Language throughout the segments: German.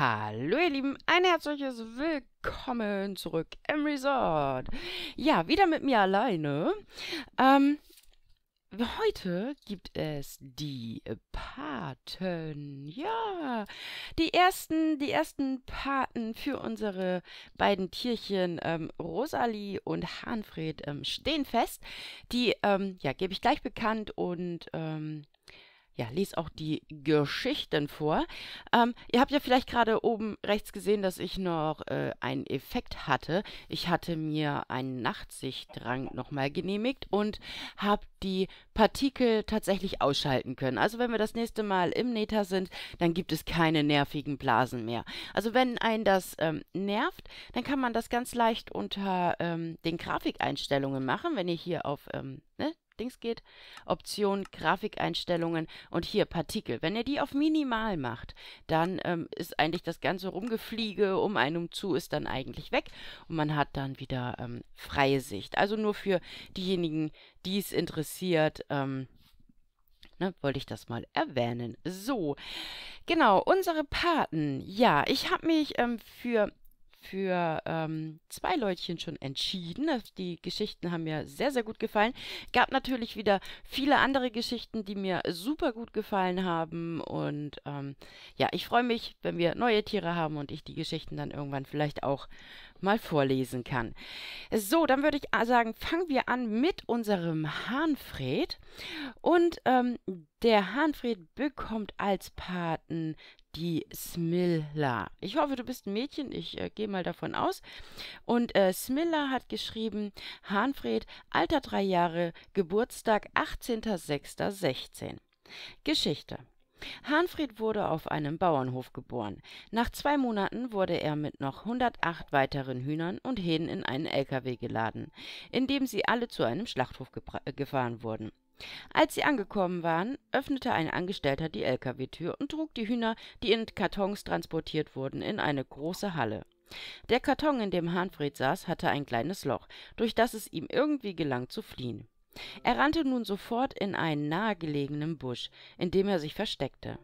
Hallo ihr Lieben, ein herzliches Willkommen zurück im Resort. Ja, wieder mit mir alleine. Ähm, heute gibt es die Paten. Ja, die ersten, die ersten Paten für unsere beiden Tierchen ähm, Rosalie und Hanfred ähm, stehen fest. Die, ähm, ja, gebe ich gleich bekannt und ähm, ja, lese auch die Geschichten vor. Ähm, ihr habt ja vielleicht gerade oben rechts gesehen, dass ich noch äh, einen Effekt hatte. Ich hatte mir einen Nachtsichtrang nochmal genehmigt und habe die Partikel tatsächlich ausschalten können. Also wenn wir das nächste Mal im Neta sind, dann gibt es keine nervigen Blasen mehr. Also wenn einen das ähm, nervt, dann kann man das ganz leicht unter ähm, den Grafikeinstellungen machen. Wenn ihr hier auf ähm, ne, Dings geht, Option, Grafikeinstellungen und hier Partikel. Wenn ihr die auf minimal macht, dann ähm, ist eigentlich das ganze Rumgefliege um einen zu ist dann eigentlich weg und man hat dann wieder ähm, freie Sicht. Also nur für diejenigen, die es interessiert, ähm, Ne, wollte ich das mal erwähnen. So, genau, unsere Paten. Ja, ich habe mich ähm, für für ähm, zwei Leutchen schon entschieden. Äh, die Geschichten haben mir sehr, sehr gut gefallen. Gab natürlich wieder viele andere Geschichten, die mir super gut gefallen haben. Und ähm, ja, ich freue mich, wenn wir neue Tiere haben und ich die Geschichten dann irgendwann vielleicht auch mal vorlesen kann. So, dann würde ich äh, sagen, fangen wir an mit unserem Hanfred. Und ähm, der Hanfred bekommt als Paten die Smilla. Ich hoffe, du bist ein Mädchen, ich äh, gehe mal davon aus. Und äh, Smilla hat geschrieben, Hanfred, Alter drei Jahre, Geburtstag 18.06.16. Geschichte. Hanfried wurde auf einem Bauernhof geboren. Nach zwei Monaten wurde er mit noch 108 weiteren Hühnern und Hähnen in einen LKW geladen, in dem sie alle zu einem Schlachthof äh, gefahren wurden. Als sie angekommen waren, öffnete ein Angestellter die Lkw-Tür und trug die Hühner, die in Kartons transportiert wurden, in eine große Halle. Der Karton, in dem Hanfred saß, hatte ein kleines Loch, durch das es ihm irgendwie gelang zu fliehen. Er rannte nun sofort in einen nahegelegenen Busch, in dem er sich versteckte.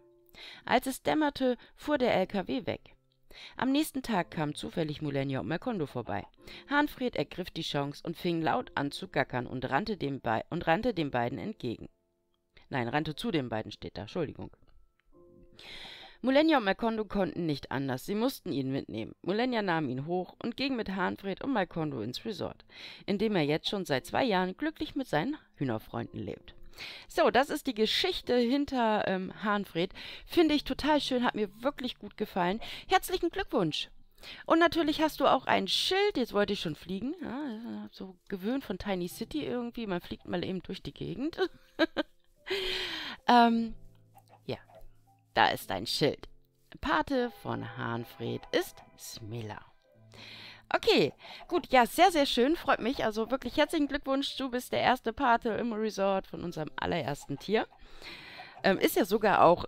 Als es dämmerte, fuhr der LKW weg. Am nächsten Tag kam zufällig und Mercondo vorbei. Hanfred ergriff die Chance und fing laut an zu gackern und rannte, dem Be und rannte den beiden entgegen. Nein, rannte zu den beiden steht da, Entschuldigung. Mulenja und Malkondo konnten nicht anders, sie mussten ihn mitnehmen. Mulenja nahm ihn hoch und ging mit Hanfred und Malkondo ins Resort, in dem er jetzt schon seit zwei Jahren glücklich mit seinen Hühnerfreunden lebt. So, das ist die Geschichte hinter ähm, Hahnfred. Finde ich total schön, hat mir wirklich gut gefallen. Herzlichen Glückwunsch! Und natürlich hast du auch ein Schild. Jetzt wollte ich schon fliegen. Ja, so gewöhnt von Tiny City irgendwie. Man fliegt mal eben durch die Gegend. ähm, ja, da ist dein Schild. Pate von Hahnfred ist Smilla. Okay, gut, ja, sehr, sehr schön, freut mich. Also wirklich herzlichen Glückwunsch, du bist der erste Pate im Resort von unserem allerersten Tier. Ähm, ist ja sogar auch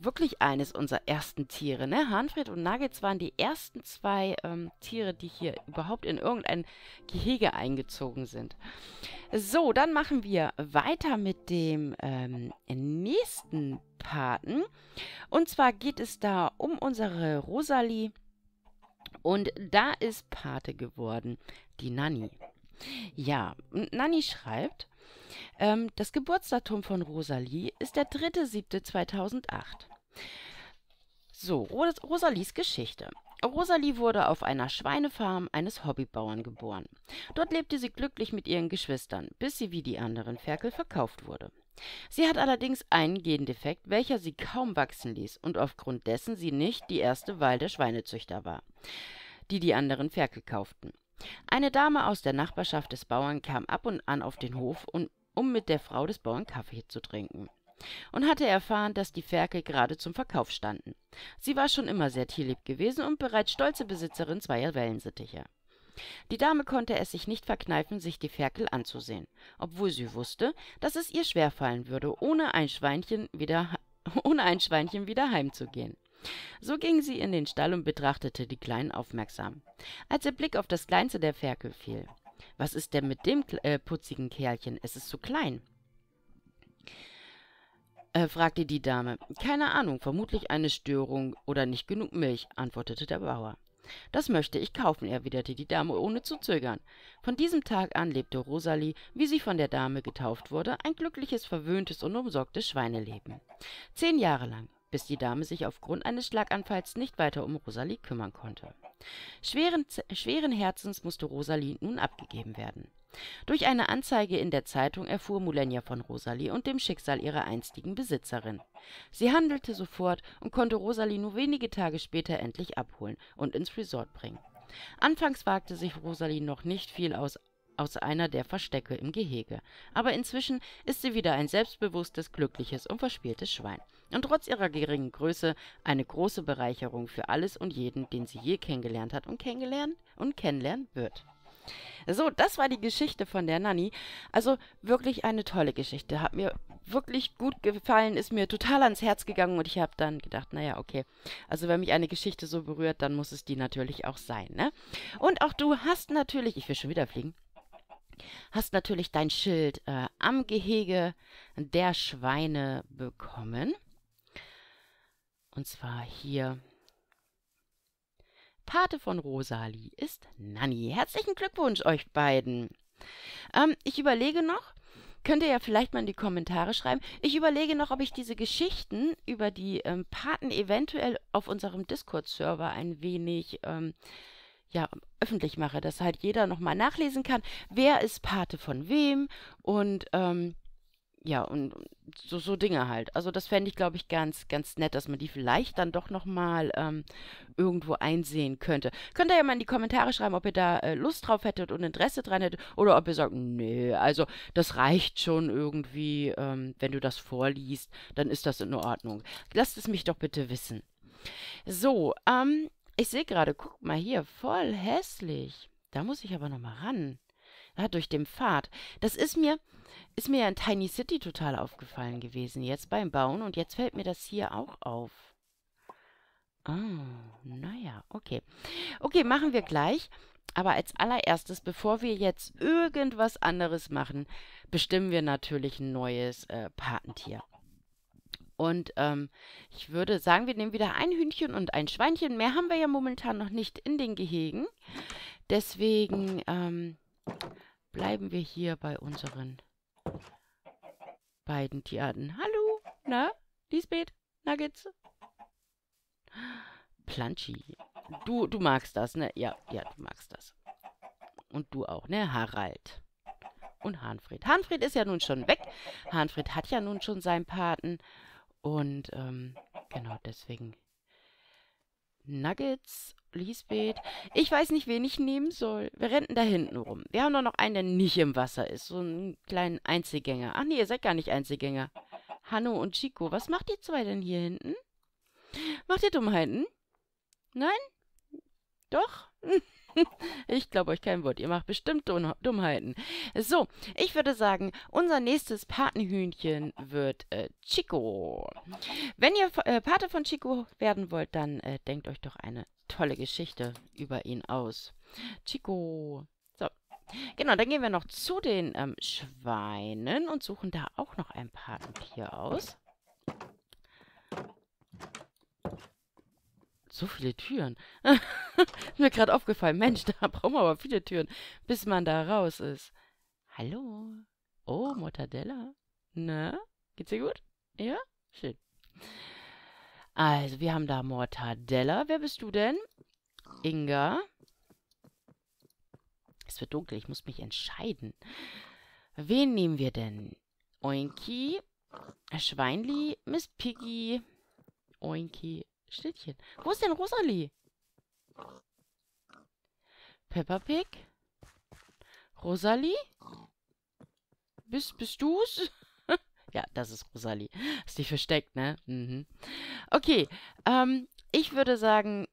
wirklich eines unserer ersten Tiere, ne? Hanfred und Nuggets waren die ersten zwei ähm, Tiere, die hier überhaupt in irgendein Gehege eingezogen sind. So, dann machen wir weiter mit dem ähm, nächsten Paten. Und zwar geht es da um unsere Rosalie und da ist Pate geworden, die Nanny. Ja, Nanny schreibt, ähm, das Geburtsdatum von Rosalie ist der 3.7.2008. So, Ros Rosalies Geschichte. Rosalie wurde auf einer Schweinefarm eines Hobbybauern geboren. Dort lebte sie glücklich mit ihren Geschwistern, bis sie wie die anderen Ferkel verkauft wurde. Sie hat allerdings einen Gendefekt, welcher sie kaum wachsen ließ und aufgrund dessen sie nicht die erste Wahl der Schweinezüchter war, die die anderen Ferkel kauften. Eine Dame aus der Nachbarschaft des Bauern kam ab und an auf den Hof, um, um mit der Frau des Bauern Kaffee zu trinken und hatte erfahren, dass die Ferkel gerade zum Verkauf standen. Sie war schon immer sehr tierlieb gewesen und bereits stolze Besitzerin zweier Wellensittiche. Die Dame konnte es sich nicht verkneifen, sich die Ferkel anzusehen, obwohl sie wusste, dass es ihr schwerfallen würde, ohne ein Schweinchen wieder, ohne ein Schweinchen wieder heimzugehen. So ging sie in den Stall und betrachtete die Kleinen aufmerksam, als ihr Blick auf das kleinste der Ferkel fiel. Was ist denn mit dem äh, putzigen Kerlchen? Es ist zu klein. Äh, fragte die Dame. Keine Ahnung, vermutlich eine Störung oder nicht genug Milch, antwortete der Bauer. Das möchte ich kaufen, erwiderte die Dame ohne zu zögern. Von diesem Tag an lebte Rosalie, wie sie von der Dame getauft wurde, ein glückliches, verwöhntes und umsorgtes Schweineleben. Zehn Jahre lang, bis die Dame sich aufgrund eines Schlaganfalls nicht weiter um Rosalie kümmern konnte. Schweren, schweren Herzens musste Rosalie nun abgegeben werden. Durch eine Anzeige in der Zeitung erfuhr Mulenja von Rosalie und dem Schicksal ihrer einstigen Besitzerin. Sie handelte sofort und konnte Rosalie nur wenige Tage später endlich abholen und ins Resort bringen. Anfangs wagte sich Rosalie noch nicht viel aus aus einer der Verstecke im Gehege. Aber inzwischen ist sie wieder ein selbstbewusstes, glückliches und verspieltes Schwein und trotz ihrer geringen Größe eine große Bereicherung für alles und jeden, den sie je kennengelernt hat und kennengelernt und kennenlernen wird. So, das war die Geschichte von der Nanny. Also wirklich eine tolle Geschichte. Hat mir wirklich gut gefallen, ist mir total ans Herz gegangen und ich habe dann gedacht, naja, okay. Also wenn mich eine Geschichte so berührt, dann muss es die natürlich auch sein, ne? Und auch du hast natürlich, ich will schon wieder fliegen, hast natürlich dein Schild äh, am Gehege der Schweine bekommen. Und zwar hier. Pate von Rosalie ist Nanni. Herzlichen Glückwunsch euch beiden. Ähm, ich überlege noch, könnt ihr ja vielleicht mal in die Kommentare schreiben. Ich überlege noch, ob ich diese Geschichten über die ähm, Paten eventuell auf unserem Discord-Server ein wenig ähm, ja, öffentlich mache, dass halt jeder nochmal nachlesen kann, wer ist Pate von wem und ähm, ja, und so, so Dinge halt. Also das fände ich, glaube ich, ganz, ganz nett, dass man die vielleicht dann doch nochmal ähm, irgendwo einsehen könnte. Könnt ihr ja mal in die Kommentare schreiben, ob ihr da äh, Lust drauf hättet und Interesse dran hättet oder ob ihr sagt, nee, also das reicht schon irgendwie, ähm, wenn du das vorliest, dann ist das in Ordnung. Lasst es mich doch bitte wissen. So, ähm, ich sehe gerade, guck mal hier, voll hässlich. Da muss ich aber nochmal ran. Ja, ah, durch den Pfad. Das ist mir, ist mir ja in Tiny City total aufgefallen gewesen, jetzt beim Bauen. Und jetzt fällt mir das hier auch auf. Ah, oh, naja, okay. Okay, machen wir gleich. Aber als allererstes, bevor wir jetzt irgendwas anderes machen, bestimmen wir natürlich ein neues äh, Patentier. Und ähm, ich würde sagen, wir nehmen wieder ein Hühnchen und ein Schweinchen. Mehr haben wir ja momentan noch nicht in den Gehegen. Deswegen ähm, bleiben wir hier bei unseren beiden Tierarten. Hallo, na, Lisbeth, Nuggets? Planschi. Du, du magst das, ne? Ja, ja, du magst das. Und du auch, ne? Harald. Und Hanfred. Hanfred ist ja nun schon weg. Hanfred hat ja nun schon seinen Paten. Und, ähm, genau deswegen Nuggets Lisbeth. Ich weiß nicht, wen ich nehmen soll. Wir rennen da hinten rum. Wir haben doch noch einen, der nicht im Wasser ist. So einen kleinen Einzelgänger. Ach nee, ihr seid gar nicht Einzelgänger. Hanno und Chico, was macht ihr zwei denn hier hinten? Macht ihr Dummheiten? Nein? Doch? ich glaube euch kein Wort. Ihr macht bestimmt Dummheiten. So, ich würde sagen, unser nächstes Patenhühnchen wird äh, Chico. Wenn ihr äh, Pate von Chico werden wollt, dann äh, denkt euch doch eine tolle Geschichte über ihn aus. Chico. So. Genau, dann gehen wir noch zu den ähm, Schweinen und suchen da auch noch ein Patentier aus. So viele Türen. mir gerade aufgefallen. Mensch, da brauchen wir aber viele Türen, bis man da raus ist. Hallo? Oh, Mortadella. Na? Ne? Geht's dir gut? Ja? Schön. Also, wir haben da Mortadella. Wer bist du denn? Inga. Es wird dunkel, ich muss mich entscheiden. Wen nehmen wir denn? Oinki, Schweinli, Miss Piggy, Oinki, Städtchen. Wo ist denn Rosalie? Peppa Pig? Rosalie? Bist, bist du's? ja, das ist Rosalie. Hast dich versteckt, ne? Mhm. Okay, ähm, ich würde sagen,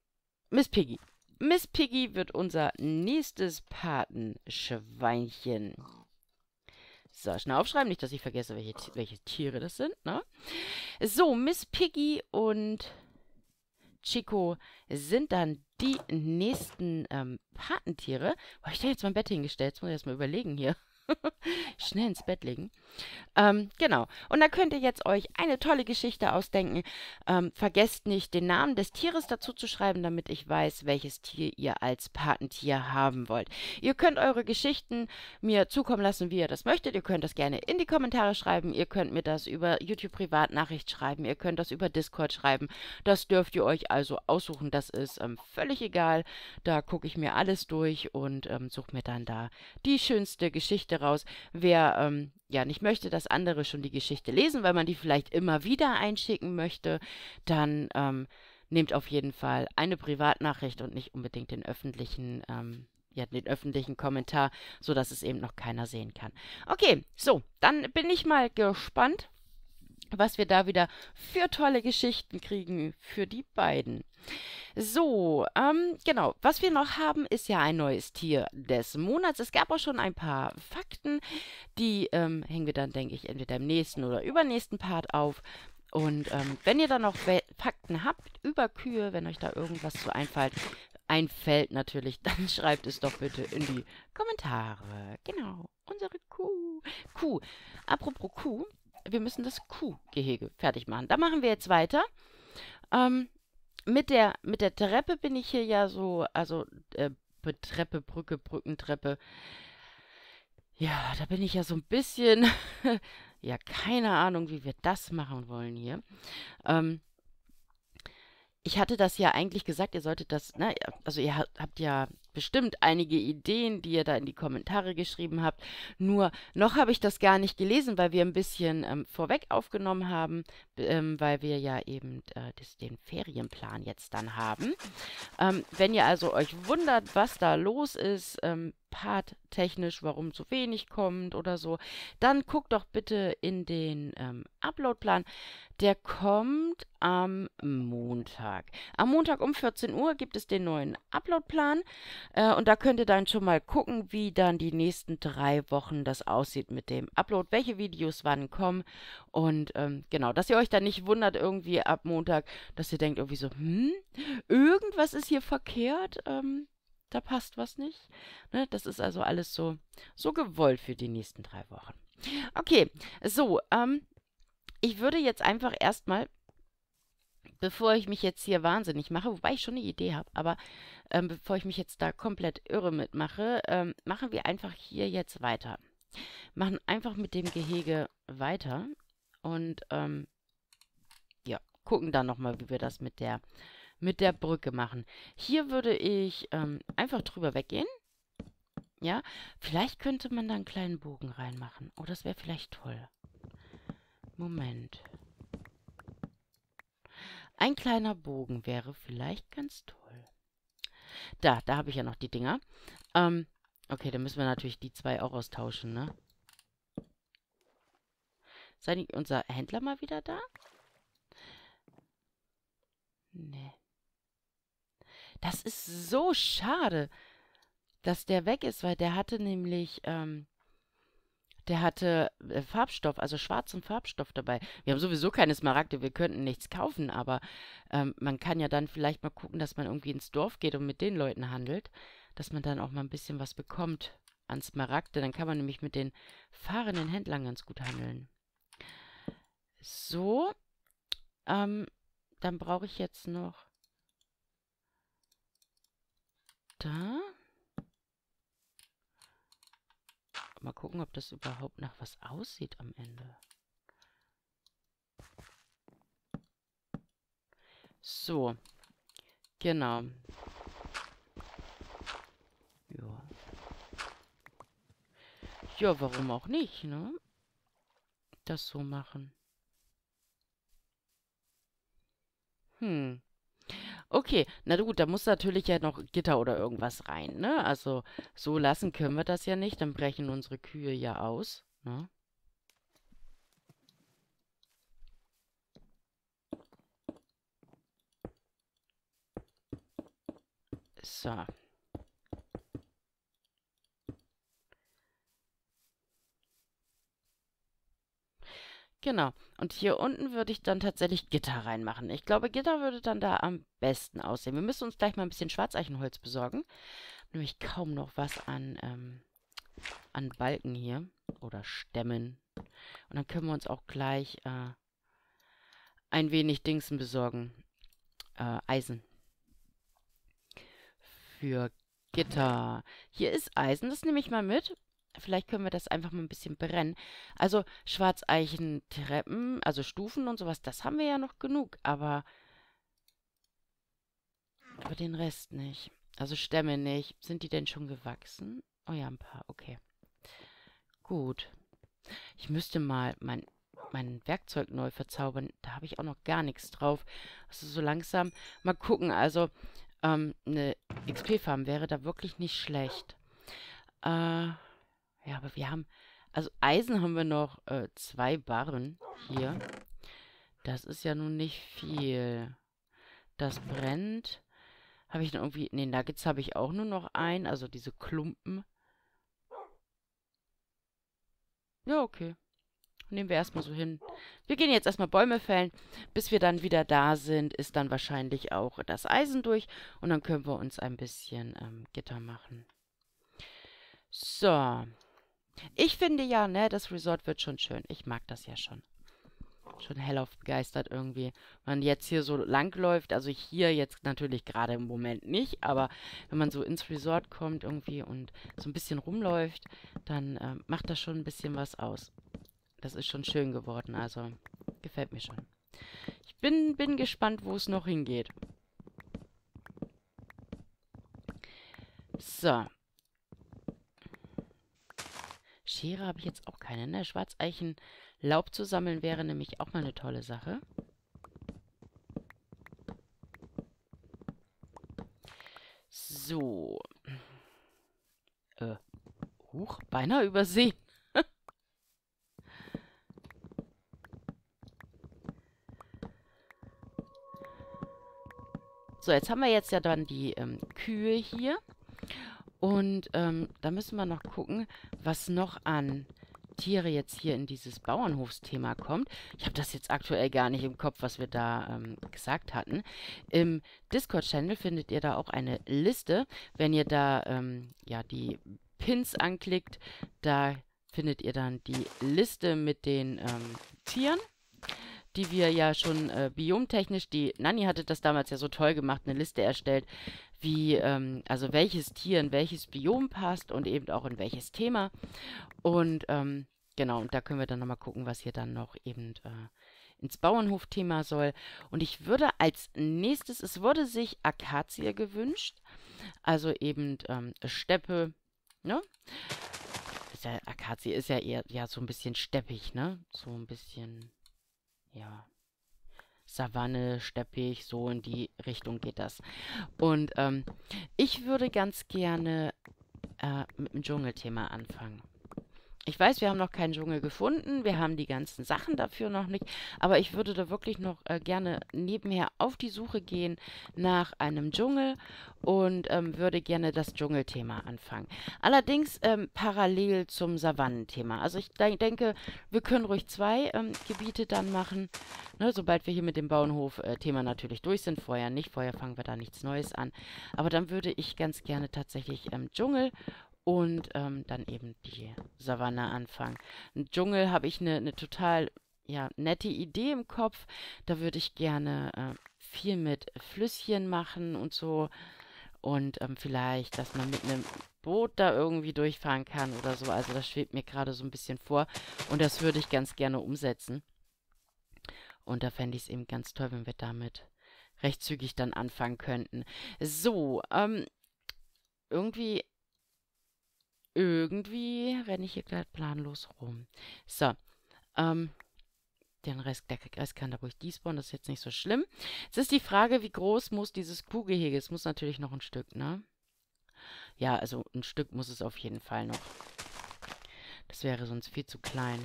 Miss Piggy. Miss Piggy wird unser nächstes Patenschweinchen. So, schnell aufschreiben, nicht, dass ich vergesse, welche, welche Tiere das sind, ne? So, Miss Piggy und Chico sind dann die nächsten ähm, Patentiere. habe ich da jetzt mein Bett hingestellt. Jetzt muss ich erstmal überlegen hier. Schnell ins Bett legen. Ähm, genau. Und da könnt ihr jetzt euch eine tolle Geschichte ausdenken. Ähm, vergesst nicht, den Namen des Tieres dazu zu schreiben, damit ich weiß, welches Tier ihr als Patentier haben wollt. Ihr könnt eure Geschichten mir zukommen lassen, wie ihr das möchtet. Ihr könnt das gerne in die Kommentare schreiben. Ihr könnt mir das über YouTube Privatnachricht schreiben. Ihr könnt das über Discord schreiben. Das dürft ihr euch also aussuchen. Das ist ähm, völlig egal. Da gucke ich mir alles durch und ähm, suche mir dann da die schönste Geschichte raus. Wer ähm, ja nicht möchte, dass andere schon die Geschichte lesen, weil man die vielleicht immer wieder einschicken möchte, dann ähm, nehmt auf jeden Fall eine Privatnachricht und nicht unbedingt den öffentlichen, ähm, ja, den öffentlichen Kommentar, sodass es eben noch keiner sehen kann. Okay, so, dann bin ich mal gespannt, was wir da wieder für tolle Geschichten kriegen für die beiden. So, ähm, genau. Was wir noch haben, ist ja ein neues Tier des Monats. Es gab auch schon ein paar Fakten, die ähm, hängen wir dann, denke ich, entweder im nächsten oder übernächsten Part auf. Und ähm, wenn ihr dann noch Fakten habt über Kühe, wenn euch da irgendwas zu einfällt, einfällt natürlich, dann schreibt es doch bitte in die Kommentare. Genau, unsere Kuh. Kuh. Apropos Kuh, wir müssen das Kuhgehege fertig machen. Da machen wir jetzt weiter. Ähm, mit, der, mit der Treppe bin ich hier ja so, also äh, Treppe, Brücke, Brückentreppe. Ja, da bin ich ja so ein bisschen, ja, keine Ahnung, wie wir das machen wollen hier. Ähm, ich hatte das ja eigentlich gesagt, ihr solltet das, ne, also ihr habt ja bestimmt einige Ideen, die ihr da in die Kommentare geschrieben habt. Nur noch habe ich das gar nicht gelesen, weil wir ein bisschen ähm, vorweg aufgenommen haben, ähm, weil wir ja eben äh, das, den Ferienplan jetzt dann haben. Ähm, wenn ihr also euch wundert, was da los ist, ähm, part warum zu wenig kommt oder so, dann guckt doch bitte in den ähm, Uploadplan. Der kommt am Montag. Am Montag um 14 Uhr gibt es den neuen Uploadplan. Äh, und da könnt ihr dann schon mal gucken, wie dann die nächsten drei Wochen das aussieht mit dem Upload, welche Videos wann kommen. Und ähm, genau, dass ihr euch dann nicht wundert irgendwie ab Montag, dass ihr denkt irgendwie so, hm, irgendwas ist hier verkehrt. Ähm, da passt was nicht. Ne, das ist also alles so, so gewollt für die nächsten drei Wochen. Okay, so, ähm, ich würde jetzt einfach erstmal, bevor ich mich jetzt hier wahnsinnig mache, wobei ich schon eine Idee habe, aber ähm, bevor ich mich jetzt da komplett irre mitmache, ähm, machen wir einfach hier jetzt weiter. Machen einfach mit dem Gehege weiter und ähm, ja, gucken dann nochmal, wie wir das mit der, mit der Brücke machen. Hier würde ich ähm, einfach drüber weggehen. Ja, vielleicht könnte man da einen kleinen Bogen reinmachen. Oh, das wäre vielleicht toll. Moment. Ein kleiner Bogen wäre vielleicht ganz toll. Da, da habe ich ja noch die Dinger. Ähm, okay, dann müssen wir natürlich die zwei auch austauschen, ne? Sei unser Händler mal wieder da? Nee. Das ist so schade, dass der weg ist, weil der hatte nämlich, ähm, der hatte äh, Farbstoff, also schwarzen Farbstoff dabei. Wir haben sowieso keine Smaragde, wir könnten nichts kaufen, aber ähm, man kann ja dann vielleicht mal gucken, dass man irgendwie ins Dorf geht und mit den Leuten handelt, dass man dann auch mal ein bisschen was bekommt an Smaragde. Dann kann man nämlich mit den fahrenden Händlern ganz gut handeln. So, ähm, dann brauche ich jetzt noch da Mal gucken, ob das überhaupt nach was aussieht am Ende. So. Genau. Ja. Ja, warum auch nicht, ne? Das so machen. Hm. Okay, na gut, da muss natürlich ja noch Gitter oder irgendwas rein, ne? Also so lassen können wir das ja nicht, dann brechen unsere Kühe ja aus, ne? So. Genau. Und hier unten würde ich dann tatsächlich Gitter reinmachen. Ich glaube, Gitter würde dann da am besten aussehen. Wir müssen uns gleich mal ein bisschen Schwarzeichenholz besorgen. Nämlich kaum noch was an, ähm, an Balken hier. Oder Stämmen. Und dann können wir uns auch gleich äh, ein wenig Dingsen besorgen. Äh, Eisen. Für Gitter. Hier ist Eisen, das nehme ich mal mit vielleicht können wir das einfach mal ein bisschen brennen. Also Schwarzeichen Treppen, also Stufen und sowas, das haben wir ja noch genug, aber aber den Rest nicht. Also Stämme nicht. Sind die denn schon gewachsen? Oh ja, ein paar, okay. Gut. Ich müsste mal mein mein Werkzeug neu verzaubern. Da habe ich auch noch gar nichts drauf. Also so langsam mal gucken. Also ähm, eine XP-Farm wäre da wirklich nicht schlecht. Äh, ja, aber wir haben. Also Eisen haben wir noch äh, zwei Barren hier. Das ist ja nun nicht viel. Das brennt. Habe ich noch irgendwie... Ne, Nuggets habe ich auch nur noch ein. Also diese Klumpen. Ja, okay. Nehmen wir erstmal so hin. Wir gehen jetzt erstmal Bäume fällen. Bis wir dann wieder da sind, ist dann wahrscheinlich auch das Eisen durch. Und dann können wir uns ein bisschen ähm, Gitter machen. So. Ich finde ja, ne, das Resort wird schon schön. Ich mag das ja schon. Schon hellauf begeistert irgendwie. Wenn Man jetzt hier so langläuft, also hier jetzt natürlich gerade im Moment nicht, aber wenn man so ins Resort kommt irgendwie und so ein bisschen rumläuft, dann äh, macht das schon ein bisschen was aus. Das ist schon schön geworden, also gefällt mir schon. Ich bin, bin gespannt, wo es noch hingeht. So, Schere habe ich jetzt auch keine, ne? Schwarzeichenlaub zu sammeln wäre nämlich auch mal eine tolle Sache. So. Äh, huch, beinahe übersehen. so, jetzt haben wir jetzt ja dann die ähm, Kühe hier. Und ähm, da müssen wir noch gucken, was noch an Tiere jetzt hier in dieses Bauernhofsthema kommt. Ich habe das jetzt aktuell gar nicht im Kopf, was wir da ähm, gesagt hatten. Im Discord-Channel findet ihr da auch eine Liste. Wenn ihr da ähm, ja die Pins anklickt, da findet ihr dann die Liste mit den ähm, Tieren die wir ja schon äh, biomtechnisch, die Nanni hatte das damals ja so toll gemacht, eine Liste erstellt, wie, ähm, also welches Tier in welches Biom passt und eben auch in welches Thema. Und ähm, genau, und da können wir dann nochmal gucken, was hier dann noch eben äh, ins Bauernhofthema soll. Und ich würde als nächstes, es wurde sich Akazie gewünscht, also eben ähm, Steppe, ne? Ist ja, Akazie ist ja eher ja, so ein bisschen steppig, ne? So ein bisschen, ja, Savanne, steppig, so in die Richtung geht das. Und ähm, ich würde ganz gerne äh, mit dem Dschungelthema anfangen. Ich weiß, wir haben noch keinen Dschungel gefunden, wir haben die ganzen Sachen dafür noch nicht, aber ich würde da wirklich noch äh, gerne nebenher auf die Suche gehen nach einem Dschungel und ähm, würde gerne das Dschungelthema anfangen. Allerdings ähm, parallel zum Savannenthema. Also ich de denke, wir können ruhig zwei ähm, Gebiete dann machen, ne, sobald wir hier mit dem Bauernhof-Thema äh, natürlich durch sind. Vorher nicht, vorher fangen wir da nichts Neues an. Aber dann würde ich ganz gerne tatsächlich ähm, Dschungel und ähm, dann eben die Savanne anfangen. Im Dschungel habe ich eine ne total ja, nette Idee im Kopf. Da würde ich gerne äh, viel mit Flüsschen machen und so. Und ähm, vielleicht, dass man mit einem Boot da irgendwie durchfahren kann oder so. Also das schwebt mir gerade so ein bisschen vor. Und das würde ich ganz gerne umsetzen. Und da fände ich es eben ganz toll, wenn wir damit recht zügig dann anfangen könnten. So, ähm, irgendwie irgendwie renne ich hier gerade planlos rum. So, ähm, den Rest, der Rest kann da ruhig despawnen, das ist jetzt nicht so schlimm. Es ist die Frage, wie groß muss dieses Kuhgehege? Es muss natürlich noch ein Stück, ne? Ja, also ein Stück muss es auf jeden Fall noch. Das wäre sonst viel zu klein.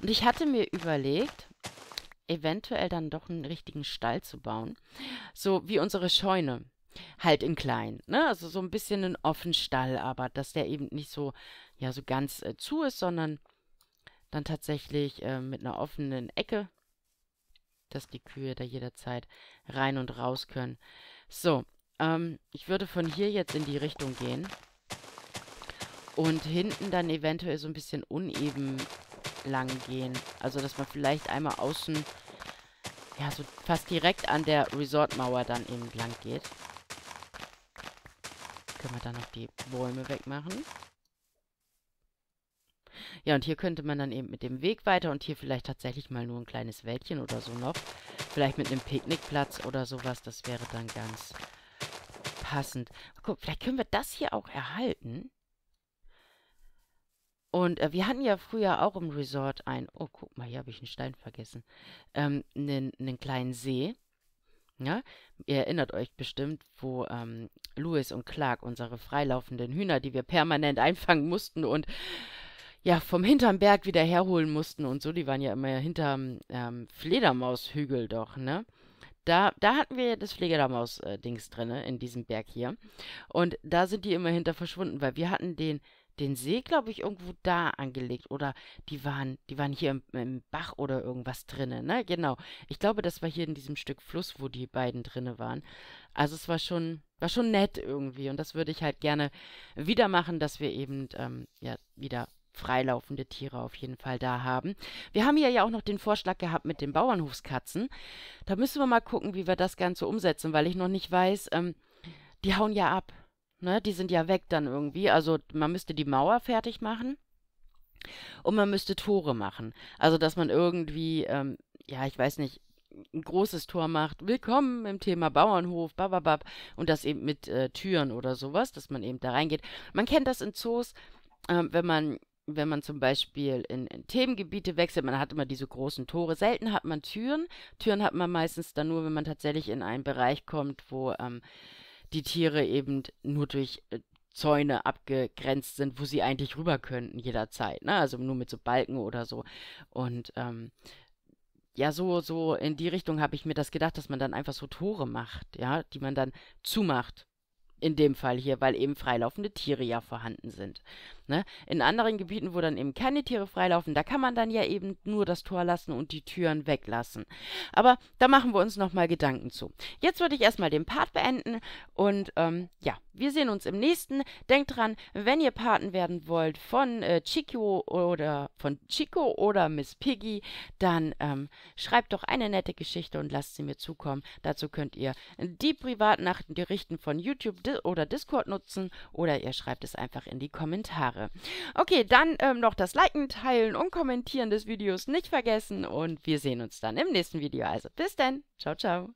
Und ich hatte mir überlegt, eventuell dann doch einen richtigen Stall zu bauen. So wie unsere Scheune halt in klein. Ne? Also so ein bisschen ein Stall, aber dass der eben nicht so, ja, so ganz äh, zu ist, sondern dann tatsächlich äh, mit einer offenen Ecke, dass die Kühe da jederzeit rein und raus können. So, ähm, ich würde von hier jetzt in die Richtung gehen und hinten dann eventuell so ein bisschen uneben lang gehen. Also, dass man vielleicht einmal außen, ja, so fast direkt an der Resortmauer dann eben lang geht können wir dann noch die Bäume wegmachen. Ja, und hier könnte man dann eben mit dem Weg weiter und hier vielleicht tatsächlich mal nur ein kleines Wäldchen oder so noch. Vielleicht mit einem Picknickplatz oder sowas. Das wäre dann ganz passend. Guck, vielleicht können wir das hier auch erhalten. Und äh, wir hatten ja früher auch im Resort ein... Oh, guck mal, hier habe ich einen Stein vergessen. Ähm, einen, einen kleinen See. Ja, ne? ihr erinnert euch bestimmt, wo ähm, Louis und Clark unsere freilaufenden Hühner, die wir permanent einfangen mussten und ja vom hinterm Berg wieder herholen mussten und so, die waren ja immer hinterm ähm, Fledermaushügel doch, ne? Da, da hatten wir ja das Fledermaus-Dings äh, drin, in diesem Berg hier. Und da sind die immer hinter verschwunden, weil wir hatten den den See, glaube ich, irgendwo da angelegt. Oder die waren, die waren hier im, im Bach oder irgendwas drinnen, ne? Genau. Ich glaube, das war hier in diesem Stück Fluss, wo die beiden drinne waren. Also es war schon, war schon nett irgendwie. Und das würde ich halt gerne wieder machen, dass wir eben ähm, ja wieder freilaufende Tiere auf jeden Fall da haben. Wir haben hier ja auch noch den Vorschlag gehabt mit den Bauernhofskatzen. Da müssen wir mal gucken, wie wir das Ganze umsetzen, weil ich noch nicht weiß, ähm, die hauen ja ab. Ne, die sind ja weg dann irgendwie. Also man müsste die Mauer fertig machen und man müsste Tore machen. Also dass man irgendwie, ähm, ja, ich weiß nicht, ein großes Tor macht, willkommen im Thema Bauernhof, bababab, und das eben mit äh, Türen oder sowas, dass man eben da reingeht. Man kennt das in Zoos, äh, wenn man wenn man zum Beispiel in, in, Themengebiete wechselt, man hat immer diese großen Tore. Selten hat man Türen. Türen hat man meistens dann nur, wenn man tatsächlich in einen Bereich kommt, wo ähm, die Tiere eben nur durch äh, Zäune abgegrenzt sind, wo sie eigentlich rüber könnten jederzeit. Ne? Also nur mit so Balken oder so. Und ähm, ja, so, so in die Richtung habe ich mir das gedacht, dass man dann einfach so Tore macht, ja, die man dann zumacht. In dem Fall hier, weil eben freilaufende Tiere ja vorhanden sind. Ne? In anderen Gebieten, wo dann eben keine Tiere freilaufen, da kann man dann ja eben nur das Tor lassen und die Türen weglassen. Aber da machen wir uns nochmal Gedanken zu. Jetzt würde ich erstmal den Part beenden und ähm, ja, wir sehen uns im nächsten. Denkt dran, wenn ihr Paten werden wollt von äh, Chico oder von Chico oder Miss Piggy, dann ähm, schreibt doch eine nette Geschichte und lasst sie mir zukommen. Dazu könnt ihr die Privatnachrichten von YouTube oder Discord nutzen oder ihr schreibt es einfach in die Kommentare wäre. Okay, dann ähm, noch das Liken, Teilen und Kommentieren des Videos nicht vergessen und wir sehen uns dann im nächsten Video. Also bis dann. Ciao, ciao.